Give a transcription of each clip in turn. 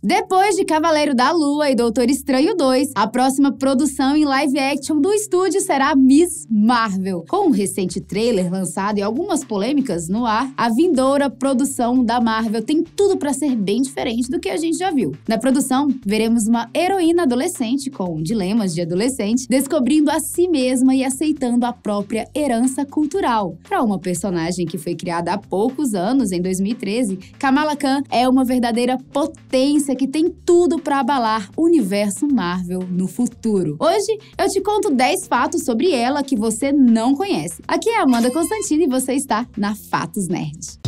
Depois de Cavaleiro da Lua e Doutor Estranho 2, a próxima produção em live action do estúdio será Miss Marvel. Com um recente trailer lançado e algumas polêmicas no ar, a vindoura produção da Marvel tem tudo para ser bem diferente do que a gente já viu. Na produção, veremos uma heroína adolescente com dilemas de adolescente, descobrindo a si mesma e aceitando a própria herança cultural. Para uma personagem que foi criada há poucos anos, em 2013, Kamala Khan é uma verdadeira potência notícia que tem tudo para abalar o universo Marvel no futuro. Hoje eu te conto 10 fatos sobre ela que você não conhece. Aqui é Amanda Constantini e você está na Fatos Nerd.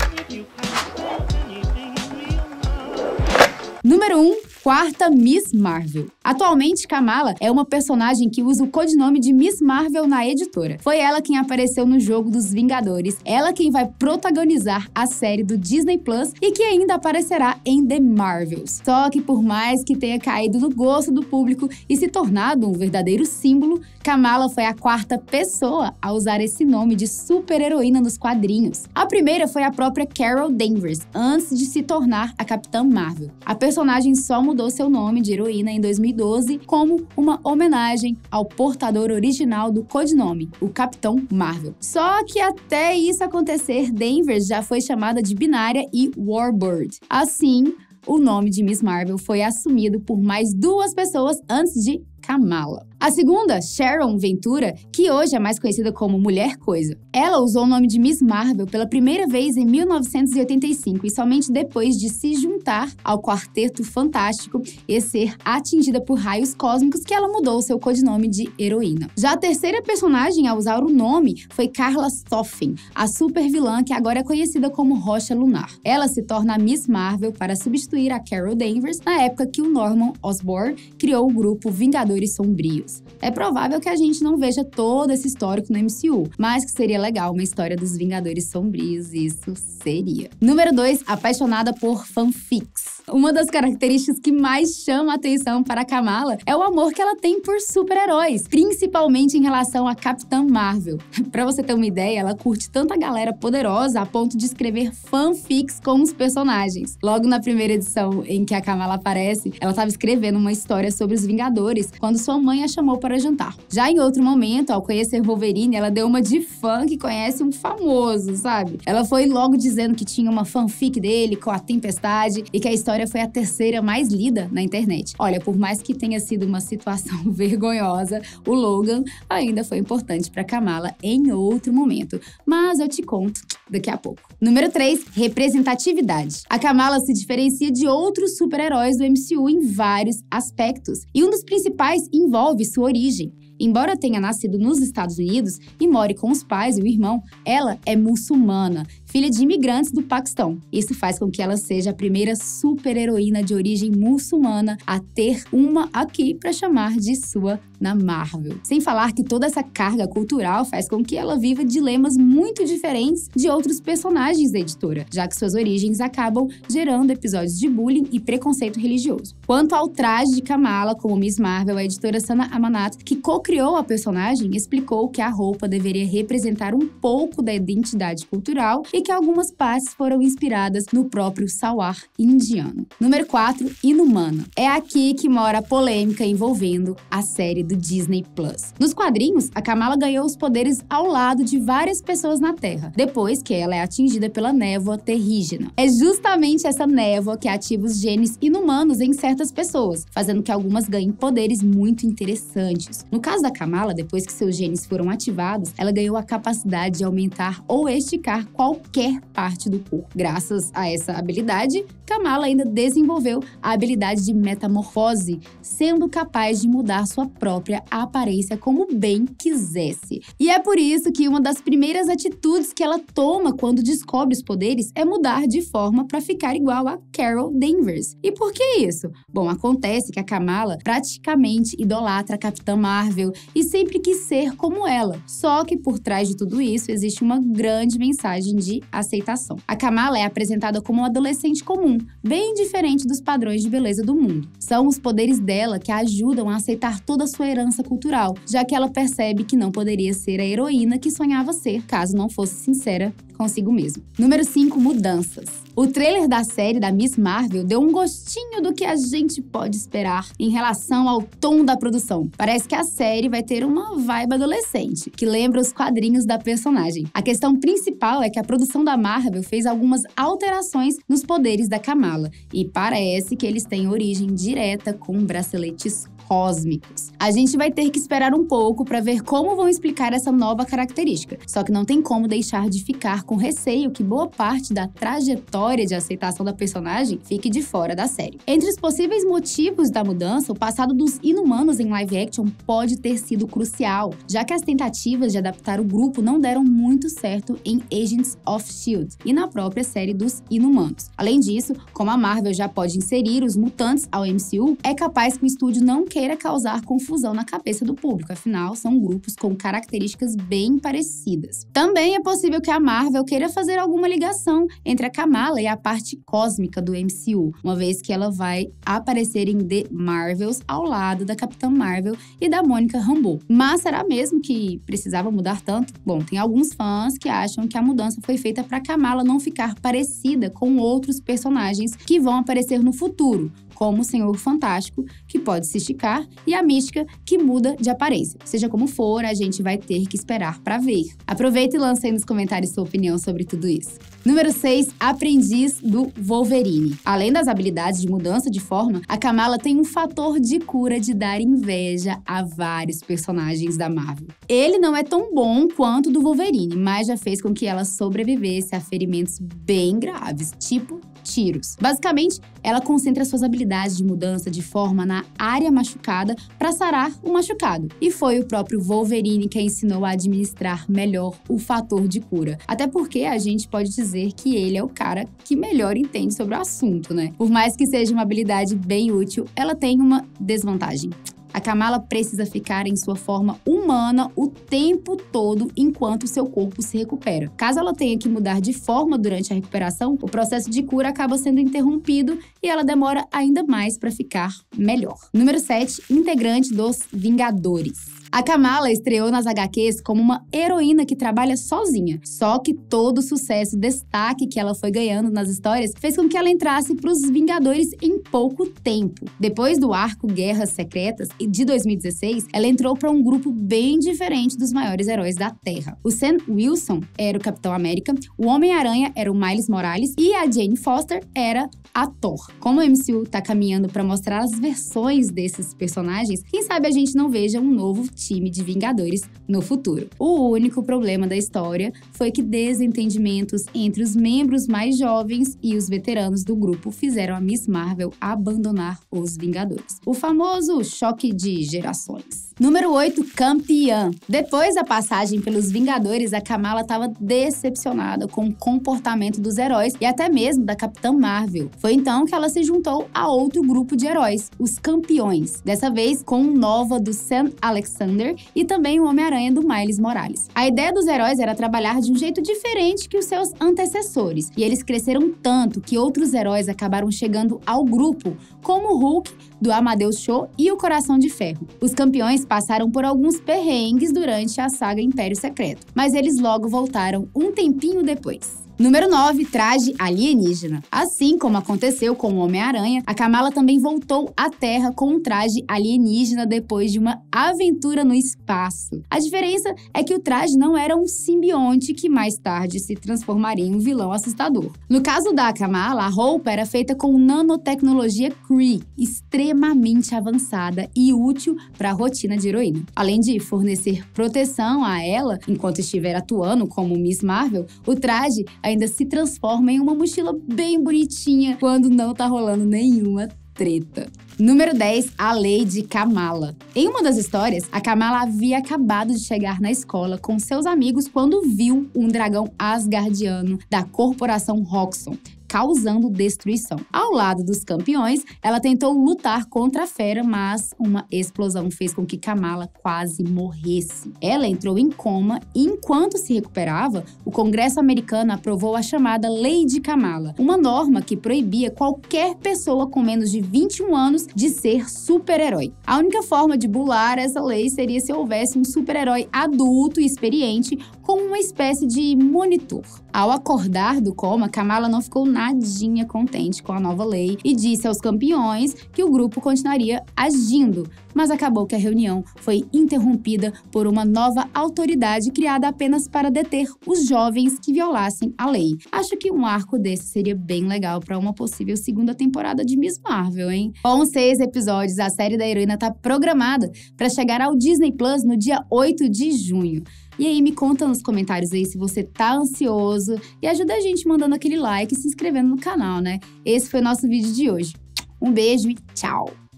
Número 1 quarta Miss Marvel. Atualmente, Kamala é uma personagem que usa o codinome de Miss Marvel na editora. Foi ela quem apareceu no jogo dos Vingadores, ela quem vai protagonizar a série do Disney Plus e que ainda aparecerá em The Marvels. Só que por mais que tenha caído no gosto do público e se tornado um verdadeiro símbolo, Kamala foi a quarta pessoa a usar esse nome de super-heroína nos quadrinhos. A primeira foi a própria Carol Danvers, antes de se tornar a Capitã Marvel. A personagem só mudou seu nome de heroína em 2012 como uma homenagem ao portador original do codinome, o Capitão Marvel. Só que até isso acontecer, Denver já foi chamada de binária e Warbird. Assim, o nome de Miss Marvel foi assumido por mais duas pessoas antes de Kamala. A segunda, Sharon Ventura, que hoje é mais conhecida como Mulher Coisa. Ela usou o nome de Miss Marvel pela primeira vez em 1985 e somente depois de se juntar ao Quarteto Fantástico e ser atingida por raios cósmicos que ela mudou seu codinome de heroína. Já a terceira personagem a usar o nome foi Carla Stoffen, a supervilã que agora é conhecida como Rocha Lunar. Ela se torna a Miss Marvel para substituir a Carol Danvers na época que o Norman Osborn criou o grupo Vingadores Sombrios. É provável que a gente não veja todo esse histórico no MCU, mas que seria legal uma história dos Vingadores Sombrios, isso seria. Número 2, apaixonada por fanfics. Uma das características que mais chama a atenção para Kamala é o amor que ela tem por super-heróis, principalmente em relação a Capitã Marvel. para você ter uma ideia, ela curte tanta galera poderosa a ponto de escrever fanfics com os personagens. Logo na primeira edição em que a Kamala aparece, ela estava escrevendo uma história sobre os Vingadores quando sua mãe a chamou para jantar. Já em outro momento, ao conhecer Wolverine, ela deu uma de fã que conhece um famoso, sabe? Ela foi logo dizendo que tinha uma fanfic dele com a Tempestade e que a história história foi a terceira mais lida na internet. Olha, por mais que tenha sido uma situação vergonhosa, o Logan ainda foi importante para Kamala em outro momento. Mas eu te conto daqui a pouco. Número 3, representatividade. A Kamala se diferencia de outros super-heróis do MCU em vários aspectos, e um dos principais envolve sua origem. Embora tenha nascido nos Estados Unidos e more com os pais e o irmão, ela é muçulmana filha de imigrantes do Paquistão. Isso faz com que ela seja a primeira super-heroína de origem muçulmana a ter uma aqui para chamar de sua na Marvel. Sem falar que toda essa carga cultural faz com que ela viva dilemas muito diferentes de outros personagens da editora, já que suas origens acabam gerando episódios de bullying e preconceito religioso. Quanto ao traje de Kamala como Miss Marvel, a editora Sana Amanat, que co-criou a personagem, explicou que a roupa deveria representar um pouco da identidade cultural e que algumas partes foram inspiradas no próprio Sawar indiano. Número 4, Inumano. É aqui que mora a polêmica envolvendo a série do Disney Plus. Nos quadrinhos, a Kamala ganhou os poderes ao lado de várias pessoas na Terra, depois que ela é atingida pela névoa terrígena. É justamente essa névoa que ativa os genes inumanos em certas pessoas, fazendo que algumas ganhem poderes muito interessantes. No caso da Kamala, depois que seus genes foram ativados, ela ganhou a capacidade de aumentar ou esticar qualquer qualquer parte do corpo. Graças a essa habilidade, Kamala ainda desenvolveu a habilidade de metamorfose, sendo capaz de mudar sua própria aparência como bem quisesse. E é por isso que uma das primeiras atitudes que ela toma quando descobre os poderes é mudar de forma para ficar igual a Carol Danvers. E por que isso? Bom, acontece que a Kamala praticamente idolatra a Capitã Marvel e sempre quis ser como ela. Só que por trás de tudo isso existe uma grande mensagem de aceitação. A Kamala é apresentada como uma adolescente comum, bem diferente dos padrões de beleza do mundo. São os poderes dela que a ajudam a aceitar toda a sua herança cultural, já que ela percebe que não poderia ser a heroína que sonhava ser caso não fosse sincera consigo mesmo. Número 5, mudanças. O trailer da série da Miss Marvel deu um gostinho do que a gente pode esperar em relação ao tom da produção. Parece que a série vai ter uma vibe adolescente, que lembra os quadrinhos da personagem. A questão principal é que a produção da Marvel fez algumas alterações nos poderes da Kamala, e parece que eles têm origem direta com um bracelete escuro cósmicos. A gente vai ter que esperar um pouco para ver como vão explicar essa nova característica. Só que não tem como deixar de ficar com receio que boa parte da trajetória de aceitação da personagem fique de fora da série. Entre os possíveis motivos da mudança, o passado dos inumanos em live action pode ter sido crucial, já que as tentativas de adaptar o grupo não deram muito certo em Agents of Shield e na própria série dos inumanos. Além disso, como a Marvel já pode inserir os mutantes ao MCU, é capaz que o estúdio não queira queira causar confusão na cabeça do público, afinal, são grupos com características bem parecidas. Também é possível que a Marvel queira fazer alguma ligação entre a Kamala e a parte cósmica do MCU, uma vez que ela vai aparecer em The Marvels ao lado da Capitã Marvel e da Mônica Rambeau. Mas será mesmo que precisava mudar tanto? Bom, tem alguns fãs que acham que a mudança foi feita para Kamala não ficar parecida com outros personagens que vão aparecer no futuro, como o Senhor Fantástico, que pode se esticar, e a mística, que muda de aparência. Seja como for, a gente vai ter que esperar para ver. Aproveita e lança aí nos comentários sua opinião sobre tudo isso. Número 6, aprendiz do Wolverine. Além das habilidades de mudança de forma, a Kamala tem um fator de cura de dar inveja a vários personagens da Marvel. Ele não é tão bom quanto do Wolverine, mas já fez com que ela sobrevivesse a ferimentos bem graves, tipo tiros. Basicamente, ela concentra suas habilidades de mudança de forma na área machucada para sarar o machucado. E foi o próprio Wolverine que a ensinou a administrar melhor o fator de cura. Até porque a gente pode dizer que ele é o cara que melhor entende sobre o assunto, né? Por mais que seja uma habilidade bem útil, ela tem uma desvantagem a Kamala precisa ficar em sua forma humana o tempo todo enquanto seu corpo se recupera. Caso ela tenha que mudar de forma durante a recuperação, o processo de cura acaba sendo interrompido e ela demora ainda mais para ficar melhor. Número 7, integrante dos Vingadores. A Kamala estreou nas HQs como uma heroína que trabalha sozinha. Só que todo o sucesso e destaque que ela foi ganhando nas histórias fez com que ela entrasse para os Vingadores em pouco tempo. Depois do arco Guerras Secretas de 2016, ela entrou para um grupo bem diferente dos maiores heróis da Terra. O Sam Wilson era o Capitão América, o Homem-Aranha era o Miles Morales e a Jane Foster era a Thor. Como o MCU está caminhando para mostrar as versões desses personagens, quem sabe a gente não veja um novo time de Vingadores no futuro. O único problema da história foi que desentendimentos entre os membros mais jovens e os veteranos do grupo fizeram a Miss Marvel abandonar os Vingadores. O famoso choque de gerações. Número 8, campeã. Depois da passagem pelos Vingadores, a Kamala estava decepcionada com o comportamento dos heróis e até mesmo da Capitã Marvel. Foi então que ela se juntou a outro grupo de heróis, os Campeões. Dessa vez com o Nova do Sam Alexander e também o Homem-Aranha do Miles Morales. A ideia dos heróis era trabalhar de um jeito diferente que os seus antecessores, e eles cresceram tanto que outros heróis acabaram chegando ao grupo, como o Hulk do Amadeus Show e o Coração de Ferro. Os Campeões passaram por alguns perrengues durante a saga Império Secreto, mas eles logo voltaram um tempinho depois. Número 9, traje alienígena. Assim como aconteceu com o Homem-Aranha, a Kamala também voltou à Terra com um traje alienígena depois de uma aventura no espaço. A diferença é que o traje não era um simbionte que mais tarde se transformaria em um vilão assustador. No caso da Kamala, a roupa era feita com nanotecnologia Cree, extremamente avançada e útil para a rotina de heroína. Além de fornecer proteção a ela enquanto estiver atuando como Miss Marvel, o traje ainda se transforma em uma mochila bem bonitinha quando não tá rolando nenhuma treta. Número 10, a lei de Kamala. Em uma das histórias, a Kamala havia acabado de chegar na escola com seus amigos quando viu um dragão asgardiano da corporação Roxxon causando destruição. Ao lado dos campeões, ela tentou lutar contra a fera, mas uma explosão fez com que Kamala quase morresse. Ela entrou em coma e, enquanto se recuperava, o Congresso americano aprovou a chamada Lei de Kamala, uma norma que proibia qualquer pessoa com menos de 21 anos de ser super-herói. A única forma de bular essa lei seria se houvesse um super-herói adulto e experiente como uma espécie de monitor. Ao acordar do coma, Kamala não ficou nada nadinha contente com a nova lei e disse aos campeões que o grupo continuaria agindo, mas acabou que a reunião foi interrompida por uma nova autoridade criada apenas para deter os jovens que violassem a lei. Acho que um arco desse seria bem legal para uma possível segunda temporada de Miss Marvel, hein? Com seis episódios, a série da heroína está programada para chegar ao Disney Plus no dia 8 de junho. E aí, me conta nos comentários aí se você tá ansioso e ajuda a gente mandando aquele like e se inscrevendo no canal, né? Esse foi o nosso vídeo de hoje. Um beijo e tchau!